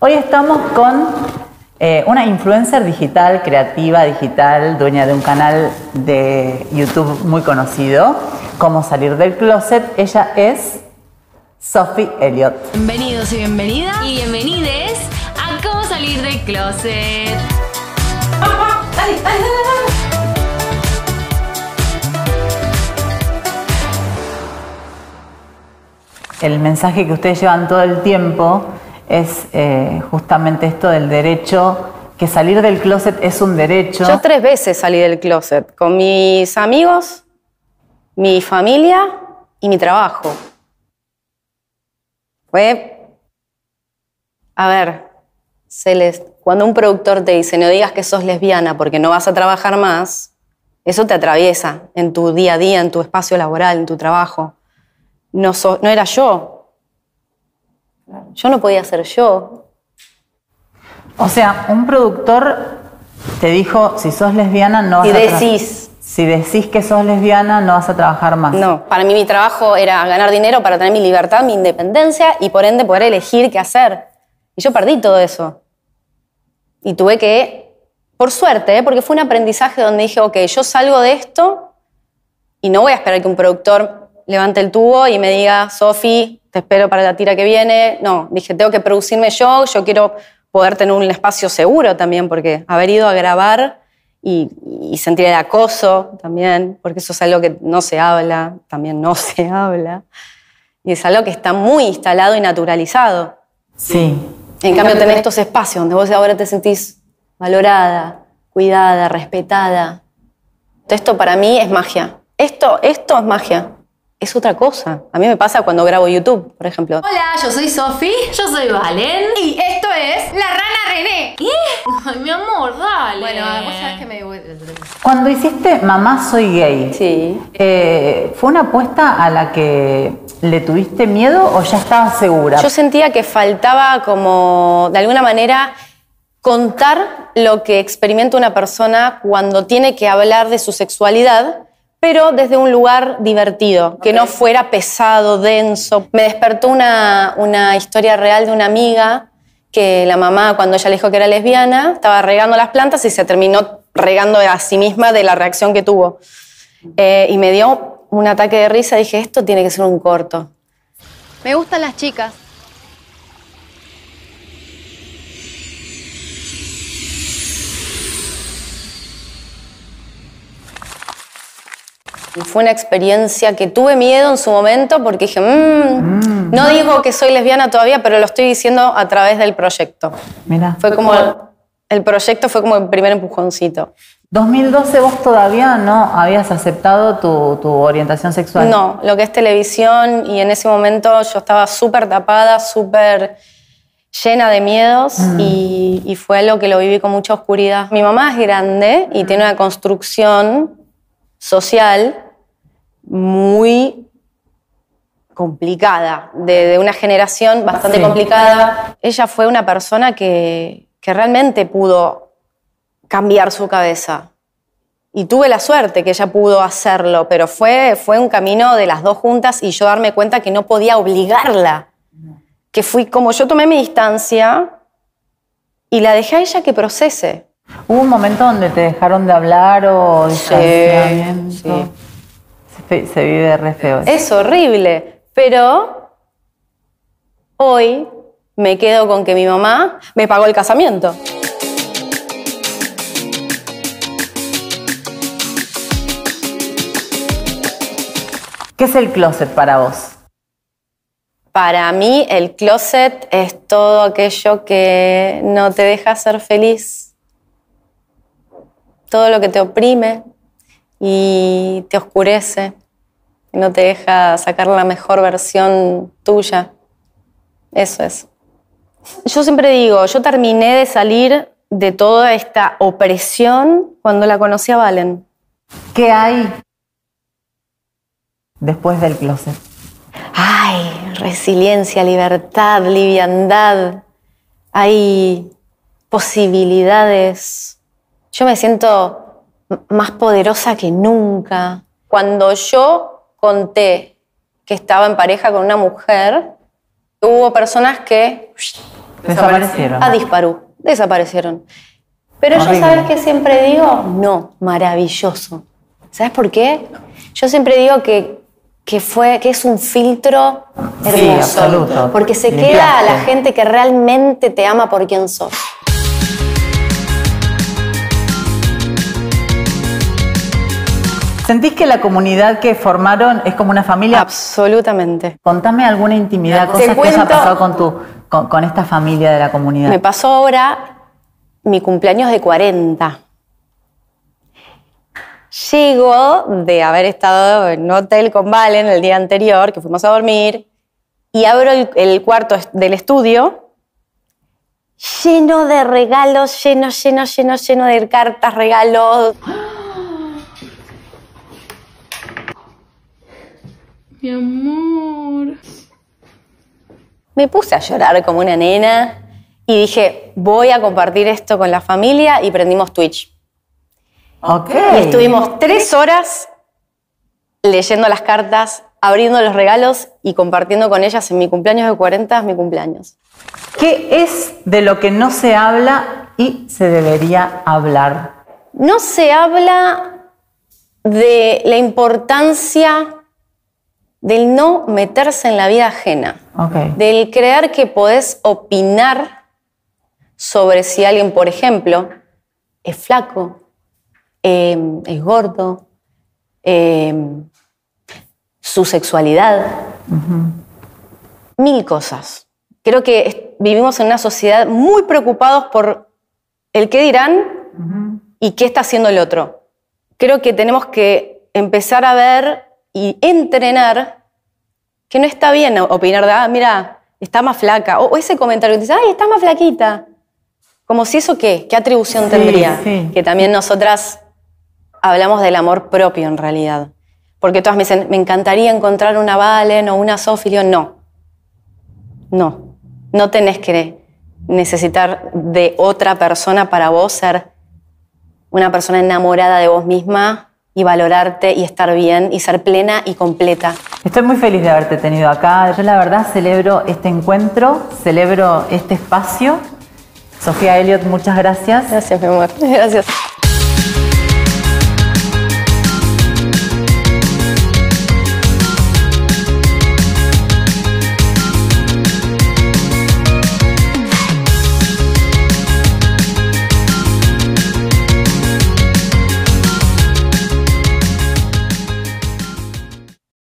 Hoy estamos con eh, una influencer digital, creativa digital, dueña de un canal de YouTube muy conocido, Cómo salir del closet. Ella es Sophie Elliot. Bienvenidos y bienvenidas y bienvenides a Cómo salir del closet. el mensaje que ustedes llevan todo el tiempo es eh, justamente esto del derecho, que salir del closet es un derecho. Yo tres veces salí del closet, con mis amigos, mi familia y mi trabajo. Fue... A ver, cuando un productor te dice no digas que sos lesbiana porque no vas a trabajar más, eso te atraviesa en tu día a día, en tu espacio laboral, en tu trabajo. no era yo, yo no podía ser yo. O sea, un productor te dijo, si sos lesbiana no vas y decís. Si decís que sos lesbiana no vas a trabajar más. No, para mí mi trabajo era ganar dinero para tener mi libertad, mi independencia y por ende poder elegir qué hacer. Y yo perdí todo eso. Y tuve que, por suerte, ¿eh? porque fue un aprendizaje donde dije, ok, yo salgo de esto y no voy a esperar que un productor levante el tubo y me diga, Sofi, te espero para la tira que viene. No, dije, tengo que producirme yo, yo quiero poder tener un espacio seguro también, porque haber ido a grabar y, sentir el acoso también, porque eso es algo que no se habla, también no se habla, y es algo que está muy instalado y naturalizado. Sí. En, cambio, tener estos espacios donde vos ahora te sentís valorada, cuidada, respetada. Esto para mí es magia. Esto, esto es magia es otra cosa. A mí me pasa cuando grabo YouTube, por ejemplo. Hola, yo soy Sofi. Yo soy Valen. Y esto es La Rana René. ¿Qué? Ay, mi amor, dale. Bueno, vos sabés que me... Cuando hiciste Mamá Soy Gay, sí. Eh, ¿fue una apuesta a la que le tuviste miedo o ya estabas segura? Yo sentía que faltaba como, de alguna manera, contar lo que experimenta una persona cuando tiene que hablar de su sexualidad pero desde un lugar divertido, que no fuera pesado, denso. Me despertó una, historia real de una amiga que la mamá, cuando ella le dijo que era lesbiana, estaba regando las plantas y se terminó regando a sí misma de la reacción que tuvo. Eh, y me dio un ataque de risa, dije, esto tiene que ser un corto. Me gustan las chicas, fue una experiencia que tuve miedo en su momento porque dije, mm, mm. no digo que soy lesbiana todavía, pero lo estoy diciendo a través del proyecto. Fue como, el proyecto fue como el primer empujoncito. 2012 vos todavía no habías aceptado tu, orientación sexual. No, lo que es televisión y en ese momento yo estaba súper tapada, súper llena de miedos mm. y, y, fue algo que lo viví con mucha oscuridad. Mi mamá es grande y tiene una construcción social muy complicada, de, una generación bastante complicada. Ella fue una persona que, realmente pudo cambiar su cabeza. Y tuve la suerte que ella pudo hacerlo, pero fue, fue un camino de las dos juntas y yo darme cuenta que no podía obligarla. Que fui como yo tomé mi distancia y la dejé a ella que procese. ¿Hubo un momento donde te dejaron de hablar o se vive re feo. Es horrible, pero hoy me quedo con que mi mamá me pagó el casamiento. ¿Qué es el closet para vos? Para mí el closet es todo aquello que no te deja ser feliz, todo lo que te oprime y te oscurece. Y no te deja sacar la mejor versión tuya. Eso es. Yo siempre digo, yo terminé de salir de toda esta opresión cuando la conocí a Valen. ¿Qué hay después del closet? Ay, resiliencia, libertad, liviandad. Hay posibilidades. Yo me siento más poderosa que nunca. Cuando yo conté que estaba en pareja con una mujer, hubo personas que desaparecieron. A ah, disparó, desaparecieron. Pero yo, ¿sabes que siempre digo? No, maravilloso. ¿Sabes por qué? Yo siempre digo que, fue, que es un filtro hermoso. absoluto. Porque se queda a la gente que realmente te ama por quien sos. ¿Sentís que la comunidad que formaron es como una familia? Absolutamente. Contame alguna intimidad, cosas que que ha pasado con, esta familia de la comunidad. Me pasó ahora mi cumpleaños de 40. Llego de haber estado en un hotel con Valen el día anterior, que fuimos a dormir, y abro el cuarto del estudio lleno de regalos, lleno, lleno, lleno, lleno de cartas, regalos. Mi amor. Me puse a llorar como una nena y dije, voy a compartir esto con la familia y prendimos Twitch. Ok. estuvimos tres horas leyendo las cartas, abriendo los regalos y compartiendo con ellas en mi cumpleaños de 40, mi cumpleaños. ¿Qué es de lo que no se habla y se debería hablar? No se habla de la importancia del no meterse en la vida ajena, del creer que podés opinar sobre si alguien, por ejemplo, es flaco, em, es gordo, em, su sexualidad, mil cosas. Creo que vivimos en una sociedad muy preocupados por el qué dirán y qué está haciendo el otro. Creo que tenemos que empezar a ver y entrenar, que no está bien opinar de, ah, mira, está más flaca, o, ese comentario que dice, ay, está más flaquita. Como si eso qué, qué atribución tendría. Que también nosotras hablamos del amor propio en realidad. Porque todas me dicen, me encantaría encontrar una Valen o una Zofilio. No, no, no tenés que necesitar de otra persona para vos ser una persona enamorada de vos misma y valorarte y estar bien y ser plena y completa. Estoy muy feliz de haberte tenido acá. Yo la verdad celebro este encuentro, celebro este espacio. Sofía Elliot, muchas gracias. Gracias, mi amor. Gracias.